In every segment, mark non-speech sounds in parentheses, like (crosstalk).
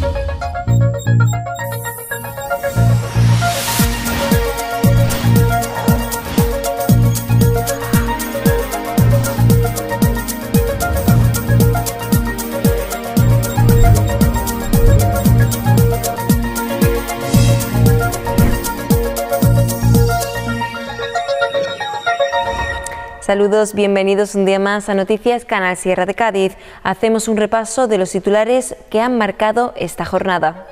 thank you Saludos, bienvenidos un día más a Noticias Canal Sierra de Cádiz. Hacemos un repaso de los titulares que han marcado esta jornada.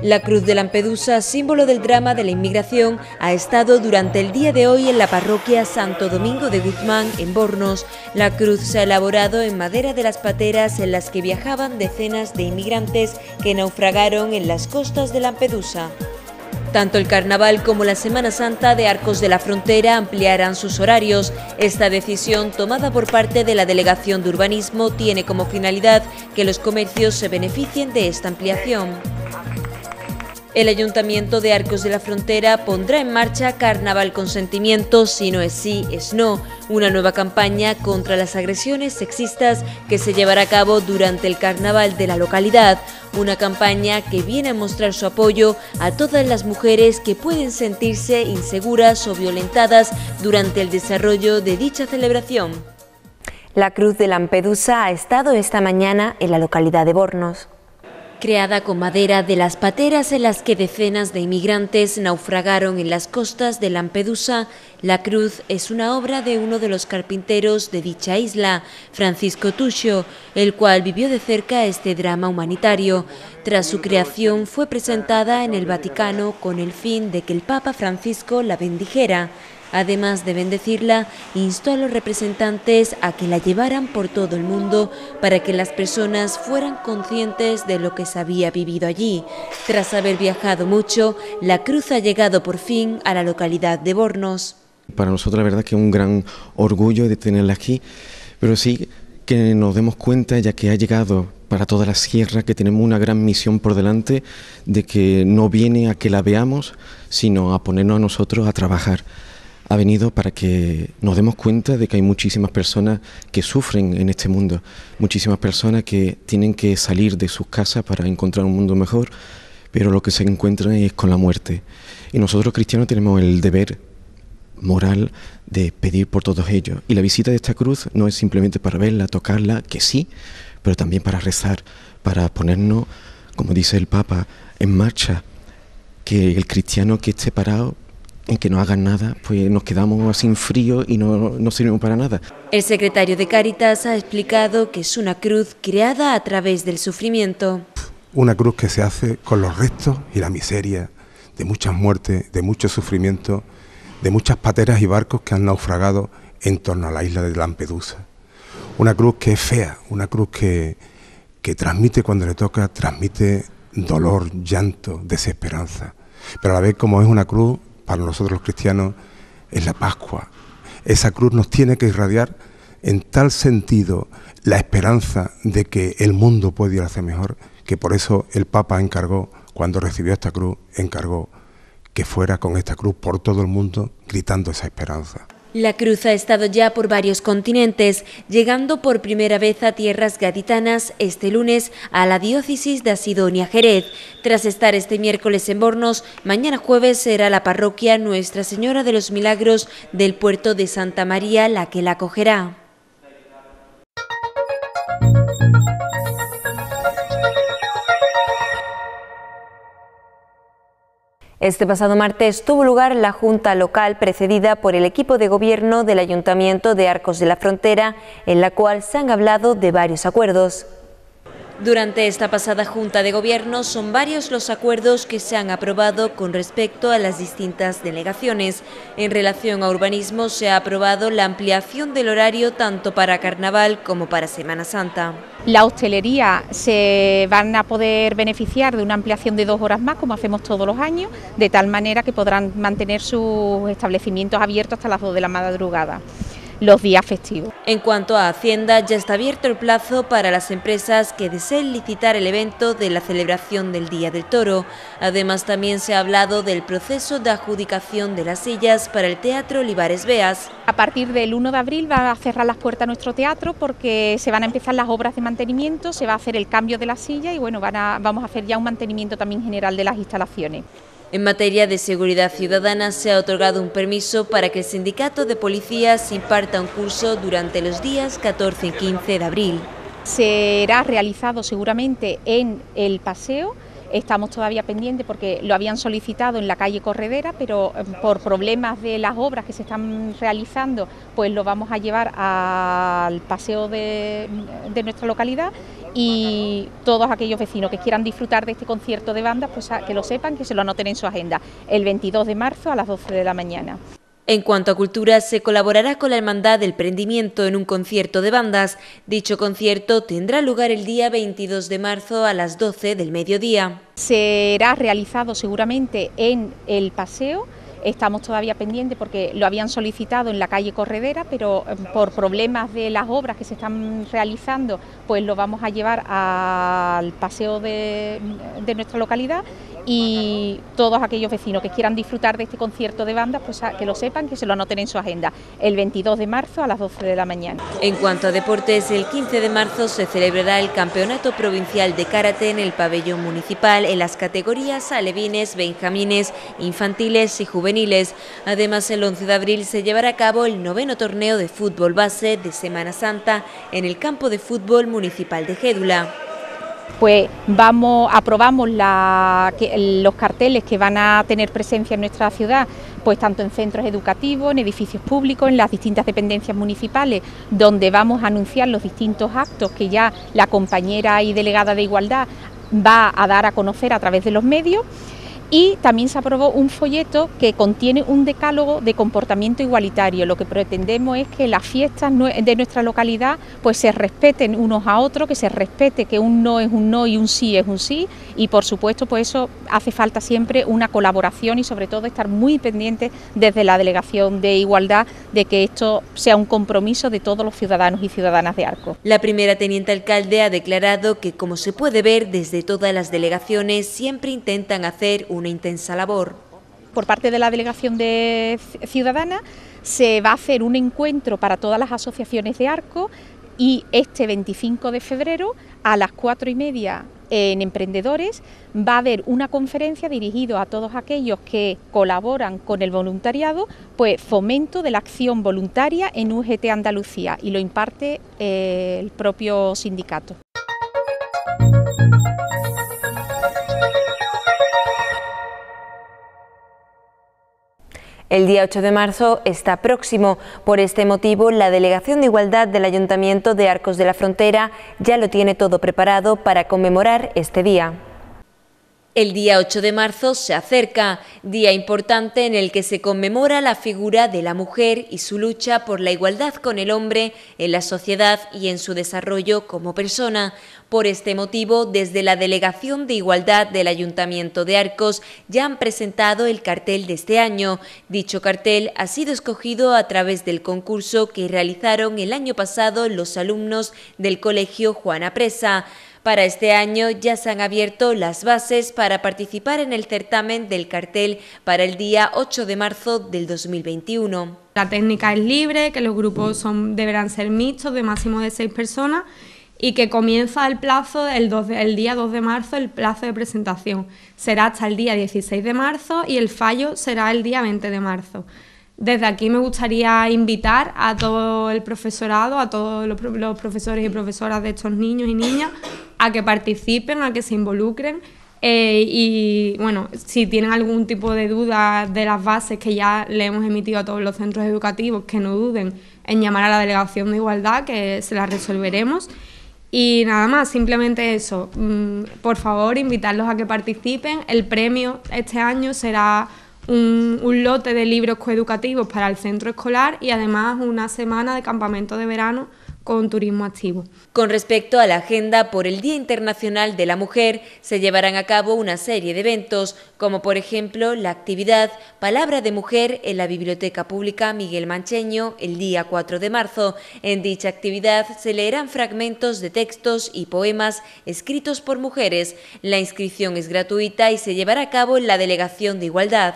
La Cruz de Lampedusa, símbolo del drama de la inmigración, ha estado durante el día de hoy en la parroquia Santo Domingo de Guzmán, en Bornos. La cruz se ha elaborado en madera de las pateras en las que viajaban decenas de inmigrantes que naufragaron en las costas de Lampedusa. Tanto el carnaval como la Semana Santa de Arcos de la Frontera ampliarán sus horarios. Esta decisión tomada por parte de la Delegación de Urbanismo tiene como finalidad que los comercios se beneficien de esta ampliación. El Ayuntamiento de Arcos de la Frontera pondrá en marcha Carnaval Consentimiento, si no es sí, es no, una nueva campaña contra las agresiones sexistas que se llevará a cabo durante el Carnaval de la localidad, una campaña que viene a mostrar su apoyo a todas las mujeres que pueden sentirse inseguras o violentadas durante el desarrollo de dicha celebración. La Cruz de Lampedusa ha estado esta mañana en la localidad de Bornos creada con madera de las pateras en las que decenas de inmigrantes naufragaron en las costas de Lampedusa, La Cruz es una obra de uno de los carpinteros de dicha isla, Francisco Tuccio, el cual vivió de cerca este drama humanitario. Tras su creación fue presentada en el Vaticano con el fin de que el Papa Francisco la bendijera. Además de bendecirla, instó a los representantes a que la llevaran por todo el mundo para que las personas fueran conscientes de lo que se había vivido allí. Tras haber viajado mucho, la cruz ha llegado por fin a la localidad de Bornos. Para nosotros la verdad que es un gran orgullo de tenerla aquí, pero sí que nos demos cuenta ya que ha llegado para toda la sierra, que tenemos una gran misión por delante, de que no viene a que la veamos, sino a ponernos a nosotros a trabajar ha venido para que nos demos cuenta de que hay muchísimas personas que sufren en este mundo, muchísimas personas que tienen que salir de sus casas para encontrar un mundo mejor, pero lo que se encuentran es con la muerte. Y nosotros cristianos tenemos el deber moral de pedir por todos ellos. Y la visita de esta cruz no es simplemente para verla, tocarla, que sí, pero también para rezar, para ponernos, como dice el Papa, en marcha, que el cristiano que esté parado en que no hagan nada, pues nos quedamos así frío y no, no para nada. El secretario de Caritas ha explicado que es una cruz creada a través del sufrimiento. Una cruz que se hace con los restos y la miseria de muchas muertes, de mucho sufrimiento, de muchas pateras y barcos que han naufragado en torno a la isla de Lampedusa. Una cruz que es fea, una cruz que, que transmite cuando le toca, transmite dolor, llanto, desesperanza. Pero a la vez como es una cruz para nosotros los cristianos es la Pascua. Esa cruz nos tiene que irradiar en tal sentido la esperanza de que el mundo puede ir hacer mejor, que por eso el Papa encargó, cuando recibió esta cruz, encargó que fuera con esta cruz por todo el mundo gritando esa esperanza. La cruz ha estado ya por varios continentes, llegando por primera vez a tierras gaditanas este lunes a la diócesis de Asidonia Jerez. Tras estar este miércoles en Bornos, mañana jueves será la parroquia Nuestra Señora de los Milagros del puerto de Santa María la que la acogerá. Este pasado martes tuvo lugar la Junta Local precedida por el equipo de gobierno del Ayuntamiento de Arcos de la Frontera, en la cual se han hablado de varios acuerdos. Durante esta pasada Junta de Gobierno son varios los acuerdos que se han aprobado con respecto a las distintas delegaciones. En relación a urbanismo se ha aprobado la ampliación del horario tanto para carnaval como para Semana Santa. La hostelería se van a poder beneficiar de una ampliación de dos horas más, como hacemos todos los años, de tal manera que podrán mantener sus establecimientos abiertos hasta las dos de la madrugada los días festivos. En cuanto a Hacienda, ya está abierto el plazo para las empresas que deseen licitar el evento de la celebración del Día del Toro. Además, también se ha hablado del proceso de adjudicación de las sillas para el Teatro Olivares Beas. A partir del 1 de abril va a cerrar las puertas a nuestro teatro porque se van a empezar las obras de mantenimiento, se va a hacer el cambio de la silla y bueno, vamos a hacer ya un mantenimiento también general de las instalaciones. En materia de seguridad ciudadana se ha otorgado un permiso para que el sindicato de policías imparta un curso durante los días 14 y 15 de abril. Será realizado seguramente en el paseo Estamos todavía pendientes porque lo habían solicitado en la calle Corredera, pero em, por problemas de las obras que se están realizando, pues lo vamos a llevar al paseo de, nuestra localidad y todos aquellos vecinos que quieran disfrutar de este concierto de bandas, pues que lo sepan, que se lo anoten en su agenda, el 22 de marzo a las 12 de la mañana. En cuanto a cultura, se colaborará con la Hermandad del Prendimiento en un concierto de bandas. Dicho concierto tendrá lugar el día 22 de marzo a las 12 del mediodía. Será realizado seguramente en el paseo. Estamos todavía pendientes porque lo habían solicitado en la calle Corredera, pero em, por problemas de las obras que se están realizando, pues lo vamos a llevar al paseo de, de nuestra localidad y todos aquellos vecinos que quieran disfrutar de este concierto de bandas, pues que lo sepan, que se lo anoten en su agenda, el 22 de marzo a las 12 de la mañana. En cuanto a deportes, el 15 de marzo se celebrará el Campeonato Provincial de Karate en el pabellón municipal en las categorías alevines, benjamines, infantiles y juveniles. Además, el 11 de abril se llevará a cabo el noveno torneo de fútbol base de Semana Santa en el campo de fútbol municipal de Gédula pues vamos, aprobamos los carteles que van a tener presencia en nuestra ciudad, pues tanto en centros educativos, en edificios públicos, en las distintas dependencias municipales, donde vamos a anunciar los distintos actos que ya la compañera y delegada de igualdad va a dar a conocer a través de los medios y también se aprobó un folleto que contiene un decálogo de comportamiento igualitario. Lo que pretendemos es que las fiestas de nuestra localidad pues se respeten unos a otros, que se respete que un no es un no y un sí es un sí y por supuesto pues eso hace falta siempre una colaboración y sobre todo estar muy pendiente... desde la Delegación de Igualdad de que esto sea un compromiso de todos los ciudadanos y ciudadanas de Arco. La primera teniente alcalde ha declarado que como se puede ver desde todas las delegaciones siempre intentan hacer un una intensa labor. Por parte de la Delegación de Ciudadana se va a hacer un encuentro para todas las asociaciones de arco y este 25 de febrero a las cuatro y media en Emprendedores va a haber una conferencia dirigida a todos aquellos que colaboran con el voluntariado, pues fomento de la acción voluntaria en UGT Andalucía y lo imparte eh, el propio sindicato. El día 8 de marzo está próximo. Por este motivo, la Delegación de Igualdad del Ayuntamiento de Arcos de la Frontera ya lo tiene todo preparado para conmemorar este día. El día 8 de marzo se acerca, día importante en el que se conmemora la figura de la mujer y su lucha por la igualdad con el hombre en la sociedad y en su desarrollo como persona. Por este motivo, desde la Delegación de Igualdad del Ayuntamiento de Arcos ya han presentado el cartel de este año. Dicho cartel ha sido escogido a través del concurso que realizaron el año pasado los alumnos del Colegio Juana Presa. Para este año ya se han abierto las bases para participar en el certamen del cartel para el día 8 de marzo del 2021. La técnica es libre, que los grupos deberán ser mixtos de máximo de seis personas y que comienza el plazo el, día 2 de marzo el plazo de presentación. Será hasta el día 16 de marzo y el fallo será el día 20 de marzo. Desde aquí me gustaría invitar a todo el profesorado, a todos los profesores y profesoras de estos niños y niñas a que participen, a que se involucren. Eh, y bueno, si tienen algún tipo de duda de las bases que ya le hemos emitido a todos los centros educativos, que no duden en llamar a la Delegación de Igualdad, que se las resolveremos. Y nada más, simplemente eso. Mm, por favor, invitarlos a que participen. El premio este año será un, lote de libros coeducativos para el centro escolar y además una semana de campamento de verano con turismo activo. Con respecto a la agenda por el Día Internacional de la Mujer, se llevarán a cabo una serie de eventos, como por ejemplo la actividad Palabra de Mujer en la Biblioteca Pública Miguel Mancheño el día 4 de marzo. En dicha actividad se leerán fragmentos de textos y poemas escritos por mujeres. La inscripción es gratuita y se llevará a cabo en la Delegación de Igualdad.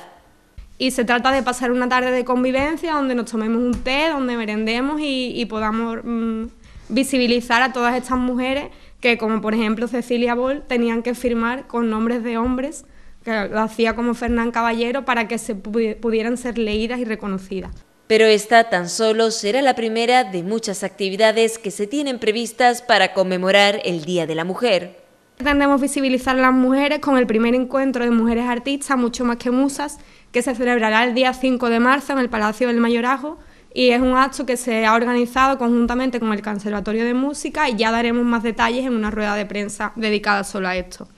Y se trata de pasar una tarde de convivencia donde nos tomemos un té, donde merendemos y, podamos mm, visibilizar a todas estas mujeres que, como por ejemplo Cecilia Boll, tenían que firmar con nombres de hombres, que lo hacía como Fernán Caballero, para que se pudieran ser leídas y reconocidas. Pero esta tan solo será la primera de muchas actividades que se tienen previstas para conmemorar el Día de la Mujer. Pretendemos visibilizar a las mujeres con el primer encuentro de mujeres artistas, mucho más que musas, que se celebrará el día 5 de marzo en el Palacio del Mayorazgo y es un acto que se ha organizado conjuntamente con el Conservatorio de Música y ya daremos más detalles en una rueda de prensa dedicada solo a esto.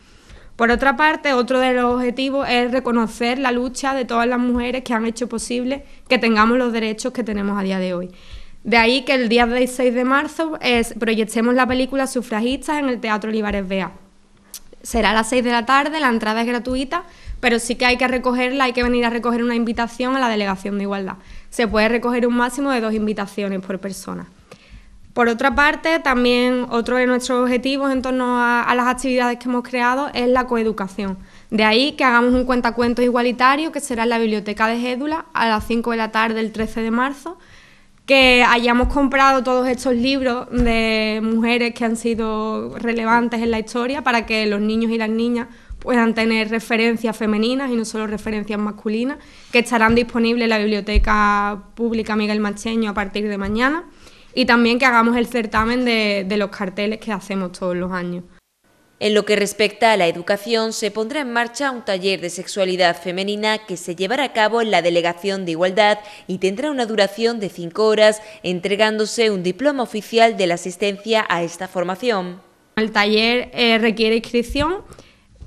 Por otra parte, otro de los objetivos es reconocer la lucha de todas las mujeres que han hecho posible que tengamos los derechos que tenemos a día de hoy. De ahí que el día 16 de marzo proyectemos la película Sufragistas en el Teatro Olivares Bea. Será a las 6 de la tarde, la entrada es gratuita pero sí que hay que recogerla, hay que venir a recoger una invitación a la Delegación de Igualdad. Se puede recoger un máximo de dos invitaciones por persona. Por otra parte, también otro de nuestros objetivos en torno a, las actividades que hemos creado es la coeducación. De ahí que hagamos un cuentacuentos igualitario que será en la biblioteca de Gédula a las 5 de la tarde del 13 de marzo que hayamos comprado todos estos libros de mujeres que han sido relevantes en la historia para que los niños y las niñas puedan tener referencias femeninas y no solo referencias masculinas, que estarán disponibles en la Biblioteca Pública Miguel Macheño a partir de mañana y también que hagamos el certamen de, los carteles que hacemos todos los años. En lo que respecta a la educación, se pondrá en marcha un taller de sexualidad femenina que se llevará a cabo en la Delegación de Igualdad y tendrá una duración de cinco horas, entregándose un diploma oficial de la asistencia a esta formación. El taller eh, requiere inscripción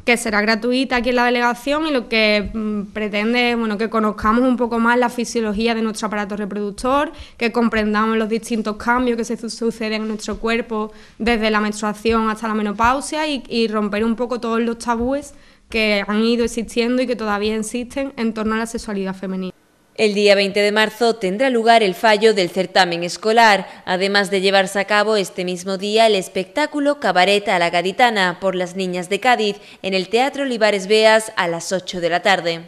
que será gratuita aquí en la delegación y lo que mm, pretende es bueno, que conozcamos un poco más la fisiología de nuestro aparato reproductor, que comprendamos los distintos cambios que se suceden en nuestro cuerpo desde la menstruación hasta la menopausia y, y romper un poco todos los tabúes que han ido existiendo y que todavía existen en torno a la sexualidad femenina. El día 20 de marzo tendrá lugar el fallo del certamen escolar, además de llevarse a cabo este mismo día el espectáculo Cabaret a la Gaditana por las niñas de Cádiz en el Teatro Olivares Beas a las 8 de la tarde.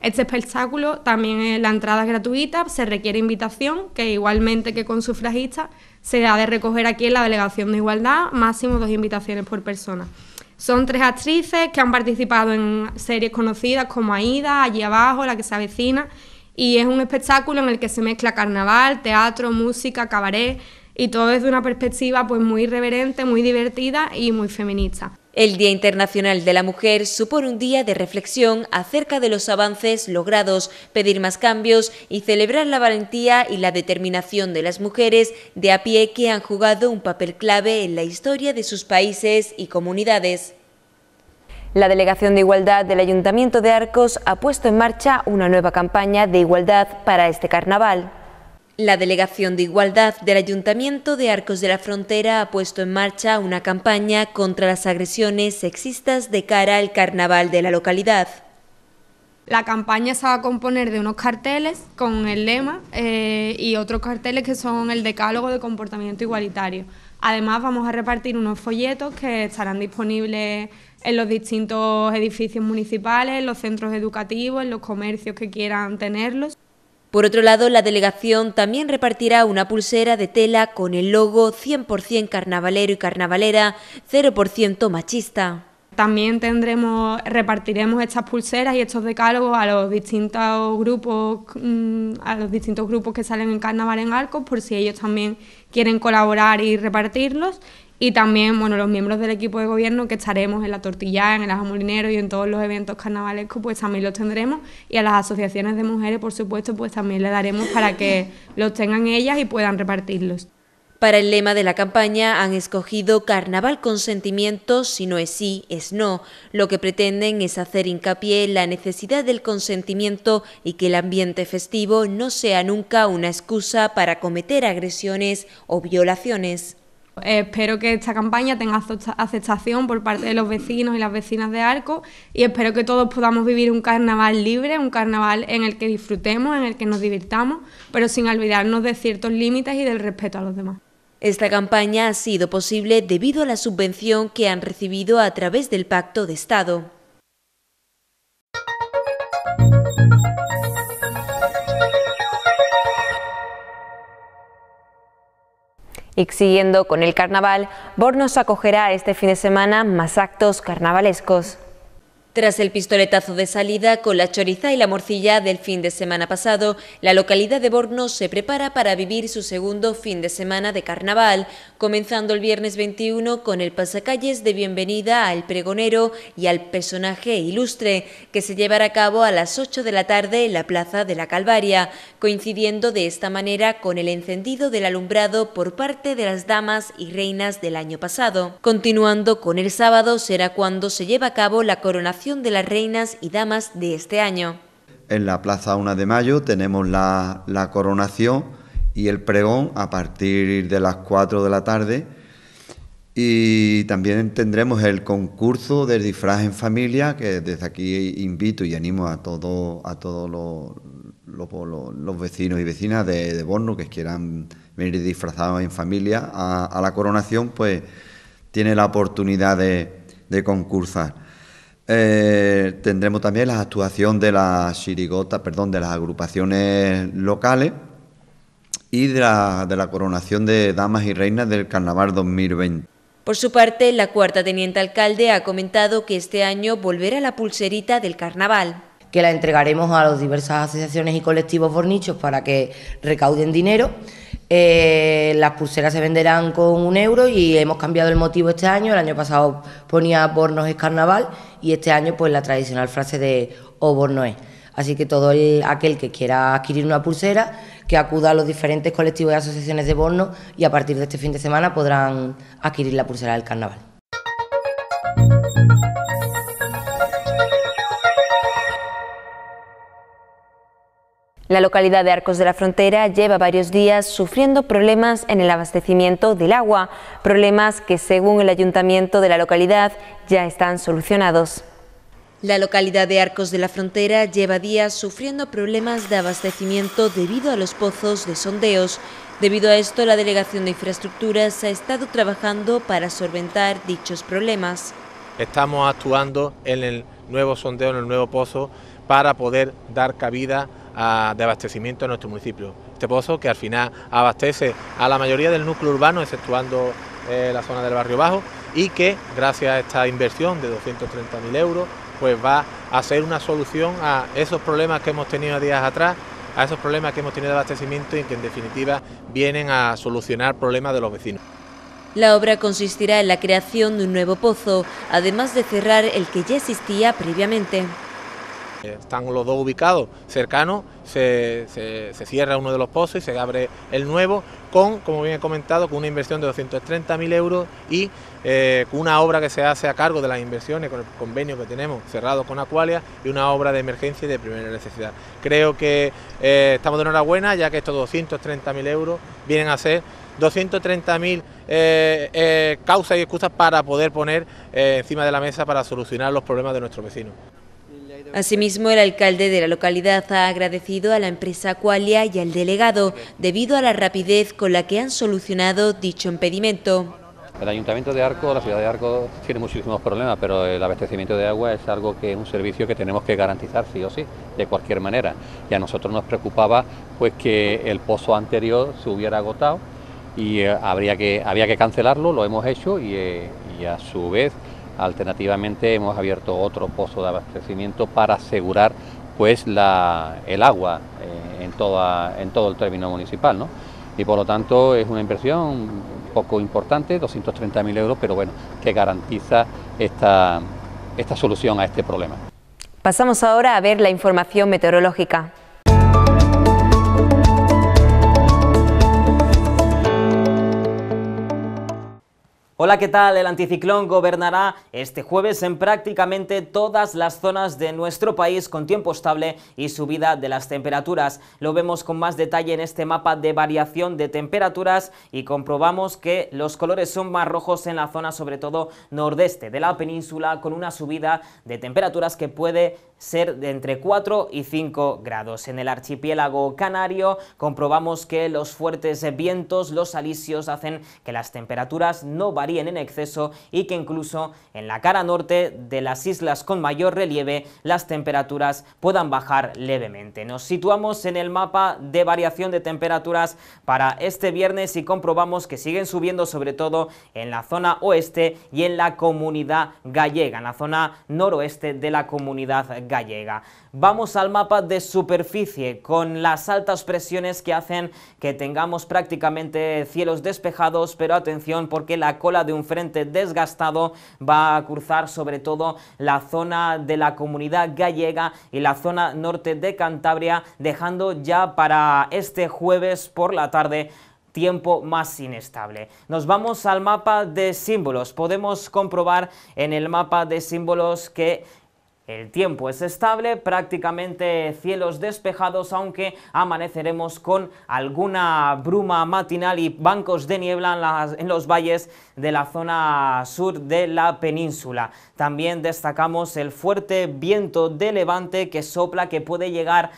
Este espectáculo también la entrada gratuita, se requiere invitación, que igualmente que con sufragista, se ha de recoger aquí en la Delegación de Igualdad, máximo dos invitaciones por persona. Son tres actrices que han participado en series conocidas como Aida, Allí Abajo, La que se avecina y es un espectáculo en el que se mezcla carnaval, teatro, música, cabaret y todo desde una perspectiva pues muy irreverente, muy divertida y muy feminista. El Día Internacional de la Mujer supone un día de reflexión acerca de los avances logrados, pedir más cambios y celebrar la valentía y la determinación de las mujeres de a pie que han jugado un papel clave en la historia de sus países y comunidades. La Delegación de Igualdad del Ayuntamiento de Arcos ha puesto en marcha una nueva campaña de igualdad para este carnaval. La Delegación de Igualdad del Ayuntamiento de Arcos de la Frontera ha puesto en marcha una campaña contra las agresiones sexistas de cara al carnaval de la localidad. La campaña se va a componer de unos carteles con el lema eh, y otros carteles que son el decálogo de comportamiento igualitario. Además vamos a repartir unos folletos que estarán disponibles en los distintos edificios municipales, en los centros educativos, en los comercios que quieran tenerlos. Por otro lado, la delegación también repartirá una pulsera de tela con el logo 100% carnavalero y carnavalera, 0% machista. También tendremos, repartiremos estas pulseras y estos decálogos a los distintos grupos, mm, a los distintos grupos que salen en Carnaval en Arcos, por si ellos también quieren colaborar y repartirlos y también, bueno, los miembros del equipo de gobierno que estaremos en la tortilla, en el ajo y en todos los eventos carnavalescos, pues también los tendremos y a las asociaciones de mujeres, por supuesto, pues también le daremos para que (laughs) los tengan ellas y puedan repartirlos. Para el lema de la campaña han escogido Carnaval con si no es sí, es no. Lo que pretenden es hacer hincapié en la necesidad del consentimiento y que el ambiente festivo no sea nunca una excusa para cometer agresiones o violaciones. Espero que esta campaña tenga aceptación por parte de los vecinos y las vecinas de Arco y espero que todos podamos vivir un carnaval libre, un carnaval en el que disfrutemos, en el que nos divirtamos, pero sin olvidarnos de ciertos límites y del respeto a los demás. Esta campaña ha sido posible debido a la subvención que han recibido a través del Pacto de Estado. Y siguiendo con el carnaval, Bornos acogerá este fin de semana más actos carnavalescos. Tras el pistoletazo de salida con la choriza y la morcilla del fin de semana pasado, la localidad de Borno se prepara para vivir su segundo fin de semana de carnaval, comenzando el viernes 21 con el pasacalles de bienvenida al pregonero y al personaje ilustre, que se llevará a cabo a las 8 de la tarde en la Plaza de la Calvaria, coincidiendo de esta manera con el encendido del alumbrado por parte de las damas y reinas del año pasado. Continuando con el sábado será cuando se lleva a cabo la coronación de las reinas y damas de este año. En la Plaza 1 de Mayo tenemos la, coronación y el pregón a partir de las 4 de la tarde. Y también tendremos el concurso del disfraz en familia, que desde aquí invito y animo a todos a todos los, los, vecinos y vecinas de, Borno que quieran venir disfrazados en familia a, la coronación, pues tiene la oportunidad de concursar. Eh, tendremos también la actuación de las chirigotas, perdón, de las agrupaciones locales y de la, de la coronación de damas y reinas del Carnaval 2020. Por su parte, la cuarta teniente alcalde ha comentado que este año volverá la pulserita del carnaval. Que la entregaremos a las diversas asociaciones y colectivos bornichos para que recauden dinero eh, las pulseras se venderán con un euro y hemos cambiado el motivo este año. El año pasado ponía Bornos es carnaval y este año pues la tradicional frase de O Bornos es. Así que todo aquel que quiera adquirir una pulsera, que acuda a los diferentes colectivos y asociaciones de Borno y a partir de este fin de semana podrán adquirir la pulsera del carnaval. La localidad de Arcos de la Frontera lleva varios días sufriendo problemas en el abastecimiento del agua, problemas que según el ayuntamiento de la localidad ya están solucionados. La localidad de Arcos de la Frontera lleva días sufriendo problemas de abastecimiento debido a los pozos de sondeos. Debido a esto, la Delegación de Infraestructuras ha estado trabajando para solventar dichos problemas. Estamos actuando en el nuevo sondeo, en el nuevo pozo, para poder dar cabida de abastecimiento en nuestro municipio. Este pozo que al final abastece a la mayoría del núcleo urbano, exceptuando eh, la zona del barrio bajo, y que gracias a esta inversión de 230.000 euros, pues va a ser una solución a esos problemas que hemos tenido días atrás a esos problemas que hemos tenido de abastecimiento y que en definitiva vienen a solucionar problemas de los vecinos. La obra consistirá en la creación de un nuevo pozo, además de cerrar el que ya existía previamente. Están los dos ubicados cercanos, se, cierra uno de los pozos y se abre el nuevo con, como bien he comentado, con una inversión de 230.000 euros y eh, una obra que se hace a cargo de las inversiones con el convenio que tenemos cerrado con Acualia y una obra de emergencia y de primera necesidad. Creo que eh, estamos de enhorabuena ya que estos 230.000 euros vienen a ser 230.000 eh, causas y excusas para poder poner encima de la mesa para solucionar los problemas de nuestros vecinos. Asimismo, el alcalde de la localidad ha agradecido a la empresa Acualia y al delegado debido a la rapidez con la que han solucionado dicho impedimento. El Ayuntamiento de Arco, la ciudad de Arco, tiene muchísimos problemas, pero el abastecimiento de agua es algo que un servicio que tenemos que garantizar sí o sí, de cualquier manera. Y a nosotros nos preocupaba pues que el pozo anterior se hubiera agotado y eh, habría que, había que cancelarlo, lo hemos hecho y eh, a su vez Alternativamente hemos abierto otro pozo de abastecimiento para asegurar pues el agua eh, en, todo el término municipal. Y por lo tanto es una inversión poco importante, 230.000 euros, pero bueno, que garantiza esta solución a este problema. Pasamos ahora a ver la información meteorológica. Hola, ¿qué tal? El anticiclón gobernará este jueves en prácticamente todas las zonas de nuestro país con tiempo estable y subida de las temperaturas. Lo vemos con más detalle en este mapa de variación de temperaturas y comprobamos que los colores son más rojos en la zona sobre todo nordeste de la península con una subida de temperaturas que puede ser de entre 4 y 5 grados. En el archipiélago canario comprobamos que los fuertes vientos, los alisios, hacen que las temperaturas no varíen en exceso y que incluso en la cara norte de las islas con mayor relieve las temperaturas puedan bajar levemente. Nos situamos en el mapa de variación de temperaturas para este viernes y comprobamos que siguen subiendo sobre todo en la zona oeste y en la comunidad gallega, en la zona noroeste de la comunidad gallega gallega. Vamos al mapa de superficie con las altas presiones que hacen que tengamos prácticamente cielos despejados, pero atención porque la cola de un frente desgastado va a cruzar sobre todo la zona de la comunidad gallega y la zona norte de Cantabria, dejando ya para este jueves por la tarde tiempo más inestable. Nos vamos al mapa de símbolos. Podemos comprobar en el mapa de símbolos que el tiempo es estable, prácticamente cielos despejados, aunque amaneceremos con alguna bruma matinal y bancos de niebla en, los valles de la zona sur de la península. También destacamos el fuerte viento de levante que sopla, que puede llegar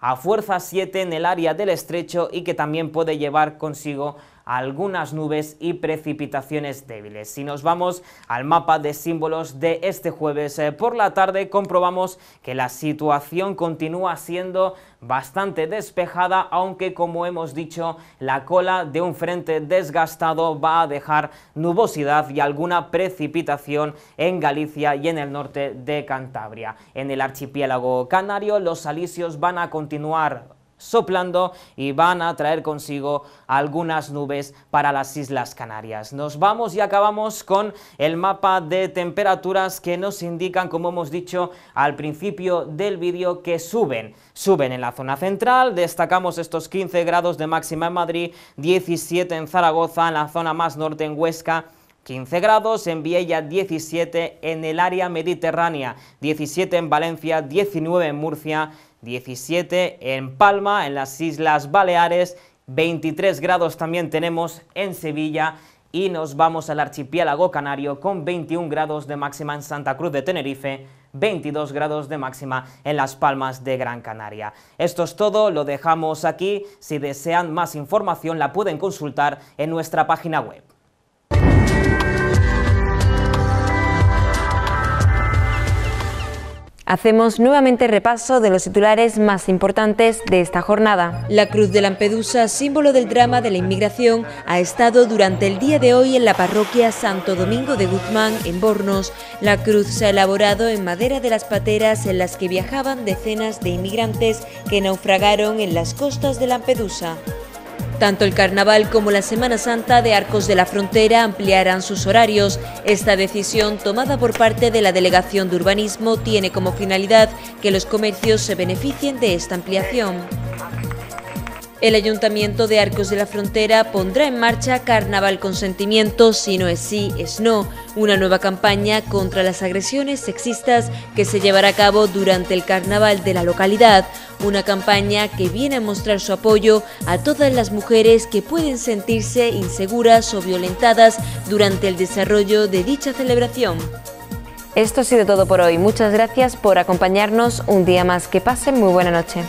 a fuerza 7 en el área del estrecho y que también puede llevar consigo algunas nubes y precipitaciones débiles. Si nos vamos al mapa de símbolos de este jueves eh, por la tarde, comprobamos que la situación continúa siendo bastante despejada, aunque como hemos dicho, la cola de un frente desgastado va a dejar nubosidad y alguna precipitación en Galicia y en el norte de Cantabria. En el archipiélago canario, los alisios van a continuar soplando y van a traer consigo algunas nubes para las Islas Canarias. Nos vamos y acabamos con el mapa de temperaturas que nos indican, como hemos dicho al principio del vídeo, que suben. Suben en la zona central, destacamos estos 15 grados de máxima en Madrid, 17 en Zaragoza, en la zona más norte en Huesca, 15 grados, en Viella 17 en el área mediterránea, 17 en Valencia, 19 en Murcia, 17 en Palma, en las Islas Baleares, 23 grados también tenemos en Sevilla y nos vamos al archipiélago canario con 21 grados de máxima en Santa Cruz de Tenerife, 22 grados de máxima en Las Palmas de Gran Canaria. Esto es todo, lo dejamos aquí. Si desean más información la pueden consultar en nuestra página web. Hacemos nuevamente repaso de los titulares más importantes de esta jornada. La Cruz de Lampedusa, símbolo del drama de la inmigración, ha estado durante el día de hoy en la parroquia Santo Domingo de Guzmán, en Bornos. La cruz se ha elaborado en madera de las pateras en las que viajaban decenas de inmigrantes que naufragaron en las costas de Lampedusa. Tanto el carnaval como la Semana Santa de Arcos de la Frontera ampliarán sus horarios. Esta decisión, tomada por parte de la Delegación de Urbanismo, tiene como finalidad que los comercios se beneficien de esta ampliación. El Ayuntamiento de Arcos de la Frontera pondrá en marcha Carnaval Consentimiento, si no es sí, es no, una nueva campaña contra las agresiones sexistas que se llevará a cabo durante el Carnaval de la localidad, una campaña que viene a mostrar su apoyo a todas las mujeres que pueden sentirse inseguras o violentadas durante el desarrollo de dicha celebración. Esto ha sido todo por hoy. Muchas gracias por acompañarnos un día más. Que pasen muy buena noche.